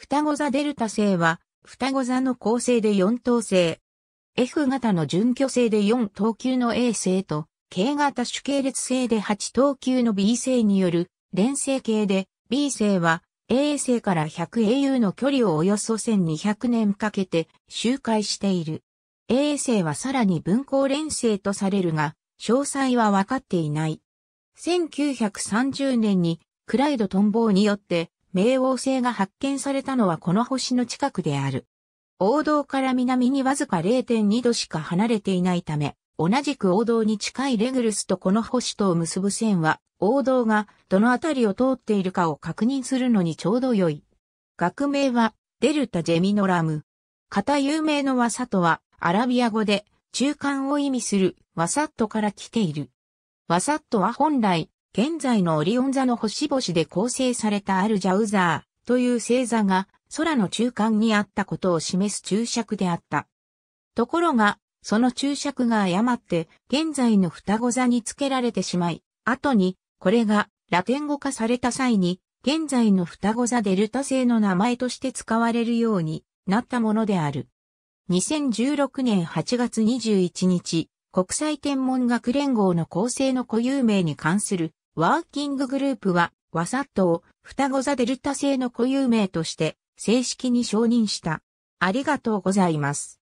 双子座デルタ星は、双子座の構成で4等星。F 型の準拠星で4等級の A 星と、K 型主系列星で8等級の B 星による連星系で、B 星は A 星から 100au の距離をおよそ1200年かけて周回している。A 星はさらに分光連星とされるが、詳細は分かっていない。1930年にクライド・トンボーによって冥王星が発見されたのはこの星の近くである。王道から南にわずか0.2度しか離れていないため、同じく王道に近いレグルスとこの星とを結ぶ線は、王道がどのあたりを通っているかを確認するのにちょうど良い。学名は、デルタ・ジェミノラム。型有名のワサトは、アラビア語で、中間を意味するワサットから来ている。ワサットは本来、現在のオリオン座の星々で構成されたアルジャウザーという星座が空の中間にあったことを示す注釈であった。ところが、その注釈が誤って現在の双子座に付けられてしまい、後にこれがラテン語化された際に現在の双子座デルタ星の名前として使われるようになったものである。2016年8月21日、国際天文学連合の構成の固有名に関するワーキンググループは、ワサットを双子座デルタ製の固有名として正式に承認した。ありがとうございます。